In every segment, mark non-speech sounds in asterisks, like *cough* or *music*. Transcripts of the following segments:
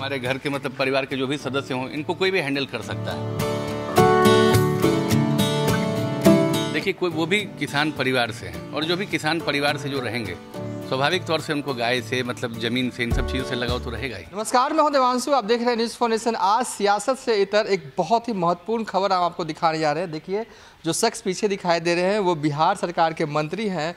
हमारे घर के मतलब परिवार के जो भी सदस्य हों इनको कोई भी हैंडल कर सकता है देखिए कोई वो भी किसान परिवार से हैं और जो भी किसान परिवार से जो रहेंगे स्वाभाविक तौर से उनको गाय से मतलब जमीन से इन सब चीज़ों से लगाव तो रहेगा ही नमस्कार मैं हूं देवांशु आप देख रहे हैं न्यूज़ फाउंडेशन आज सियासत से इतर एक बहुत ही महत्वपूर्ण खबर हम आपको दिखाने जा रहे हैं देखिए जो शख्स पीछे दिखाई दे रहे हैं वो बिहार सरकार के मंत्री हैं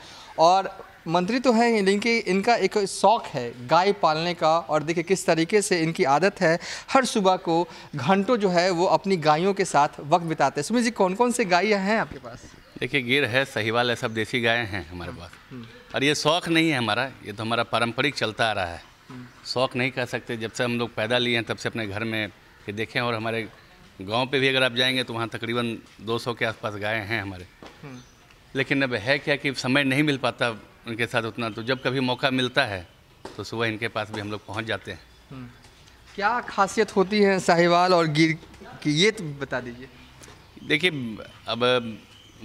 और मंत्री तो हैं लेकिन इनका एक शौक़ है गाय पालने का और देखिए किस तरीके से इनकी आदत है हर सुबह को घंटों जो है वो अपनी गायों के साथ वक्त बिताते हैं सुमित जी कौन कौन से गाय हैं आपके पास देखिए गिर है सहीवाल है सब देसी गायें हैं हमारे पास हम्म। और ये शौक़ नहीं है हमारा ये तो हमारा पारंपरिक चलता आ रहा है हम्म। शौक़ नहीं कह सकते जब से हम लोग पैदा लिए हैं तब से अपने घर में ये देखें और हमारे गाँव पर भी अगर आप जाएंगे तो वहाँ तकरीबन दो के आसपास गायें हैं हमारे हम्म। लेकिन अब है क्या कि समय नहीं मिल पाता उनके साथ उतना तो जब कभी मौका मिलता है तो सुबह इनके पास भी हम लोग पहुँच जाते हैं हम्म। क्या खासियत होती है साहिवाल और गिर की ये तो बता दीजिए देखिए अब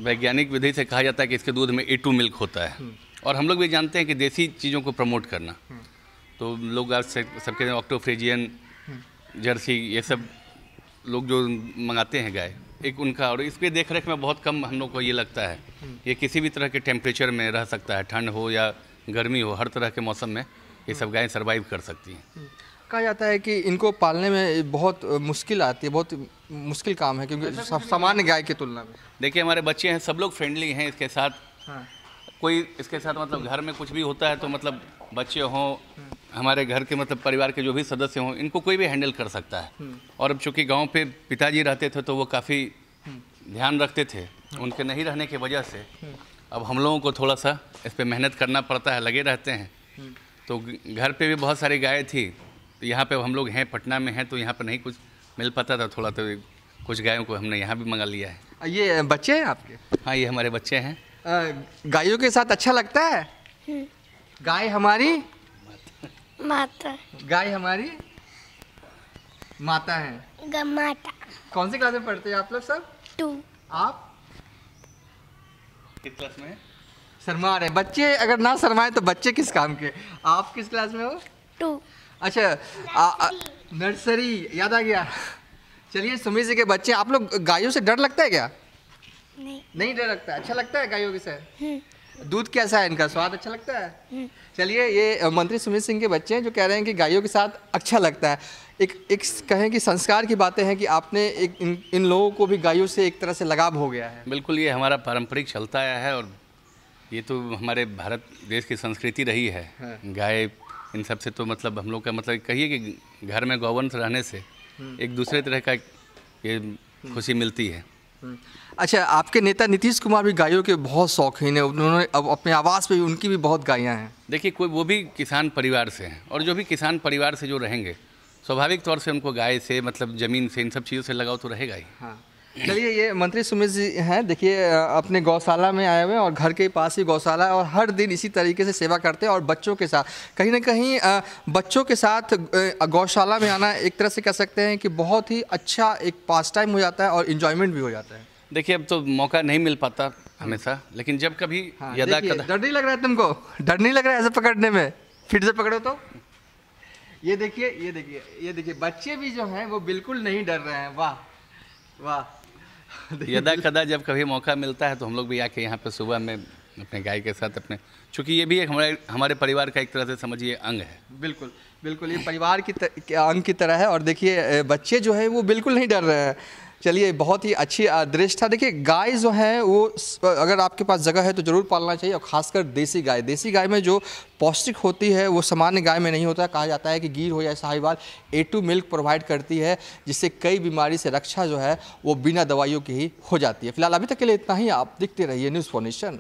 वैज्ञानिक विधि से कहा जाता है कि इसके दूध में ए टू मिल्क होता है हम्म। और हम लोग भी जानते हैं कि देसी चीज़ों को प्रमोट करना हम्म। तो लोग आज सबके ऑक्टोफ्रेजियन जर्सी ये सब लोग जो मंगाते हैं गाय एक उनका और इसके देख रेख में बहुत कम हम लोग को ये लगता है ये हम्म। किसी भी तरह के टेम्परेचर में रह सकता है ठंड हो या गर्मी हो हर तरह के मौसम में ये सब हम्म। गायें सर्वाइव कर सकती हैं हम्म। कहा जाता है कि इनको पालने में बहुत मुश्किल आती है बहुत मुश्किल काम है क्योंकि सामान्य गाय की तुलना में देखिए हमारे बच्चे हैं सब लोग फ्रेंडली हैं इसके साथ हाँ। कोई इसके साथ मतलब घर में कुछ भी होता है तो मतलब बच्चे हों हमारे घर के मतलब परिवार के जो भी सदस्य हों इनको कोई भी हैंडल कर सकता है हम्म। और अब चूँकि गाँव पे पिताजी रहते थे तो वो काफ़ी हम्म। ध्यान रखते थे उनके नहीं रहने की वजह से हम्म। अब हम लोगों को थोड़ा सा इस पर मेहनत करना पड़ता है लगे रहते हैं तो घर पे भी बहुत सारी गाय थी तो यहाँ पे हम लोग हैं पटना में हैं तो यहाँ पर नहीं कुछ मिल पाता था थोड़ा तो कुछ गायों को हमने यहाँ भी मंगा लिया है ये बच्चे हैं आपके हाँ ये हमारे बच्चे हैं गायों के साथ अच्छा लगता है गाय हमारी माता गाय हमारी माता है माता कौन सी क्लास में पढ़ते हैं आप लोग सब टू आप किस क्लास में शर्मा रहे बच्चे अगर ना शर्माए तो बच्चे किस काम के आप किस क्लास में हो टू अच्छा नर्सरी याद आ गया चलिए सुमी जी के बच्चे आप लोग गायों से डर लगता है क्या नहीं नहीं डर लगता अच्छा लगता है गायों के से हम्म। दूध कैसा है इनका स्वाद अच्छा लगता है चलिए ये मंत्री सुमित सिंह के बच्चे हैं जो कह रहे हैं कि गायों के साथ अच्छा लगता है एक एक कहें कि संस्कार की बातें हैं कि आपने एक इन, इन लोगों को भी गायों से एक तरह से लगाव हो गया है बिल्कुल ये हमारा पारंपरिक चलता आया है और ये तो हमारे भारत देश की संस्कृति रही है, हाँ। गाय इन सबसे तो मतलब हम लोग का मतलब कहिए कि घर में गौवंश रहने से हम्म। एक दूसरे तरह का ये खुशी मिलती है हम्म। अच्छा आपके नेता नीतीश कुमार भी गायों के बहुत शौकीन है उन्होंने अब अपने आवास पे भी उनकी भी बहुत गायें हैं देखिए कोई वो भी किसान परिवार से हैं और जो भी किसान परिवार से जो रहेंगे स्वाभाविक तौर से उनको गाय से मतलब ज़मीन से इन सब चीज़ों से लगाव तो रहेगा ही हाँ चलिए ये मंत्री सुमित जी हैं देखिए अपने गौशाला में आए हुए हैं और घर के पास ही गौशाला है और हर दिन इसी तरीके से सेवा करते हैं और बच्चों के साथ कहीं ना कहीं बच्चों के साथ गौशाला में आना एक तरह से कह सकते हैं कि बहुत ही अच्छा एक पास टाइम हो जाता है और इन्जॉयमेंट भी हो जाता है देखिए अब तो मौका नहीं मिल पाता हमेशा लेकिन जब कभी हाँ, डर नहीं लग रहा है तुमको डर नहीं लग रहा है ऐसे पकड़ने में फिर से पकड़ो तो ये देखिए ये देखिए ये देखिए बच्चे भी जो हैं वो बिल्कुल नहीं डर रहे हैं वाह वाह *laughs* यदा कदा जब कभी मौका मिलता है तो हम लोग भी आके यहाँ पे सुबह में अपने गाय के साथ अपने चूँकि ये भी एक हमारे हमारे परिवार का एक तरह से समझिए अंग है बिल्कुल बिल्कुल ये परिवार की अंग की तरह है और देखिए बच्चे जो है वो बिल्कुल नहीं डर रहे हैं चलिए बहुत ही अच्छी दृश्य था देखिए गाय जो है वो अगर आपके पास जगह है तो ज़रूर पालना चाहिए और खासकर देसी गाय देसी गाय में जो पौष्टिक होती है वो सामान्य गाय में नहीं होता कहा जाता है कि गिर हो या Sahiwal A two milk provide करती है जिससे कई बीमारी से रक्षा जो है वो बिना दवाइयों की ही हो जाती है फिलहाल अभी तक के लिए इतना ही आप दिखते रहिए न्यूज़ नेशन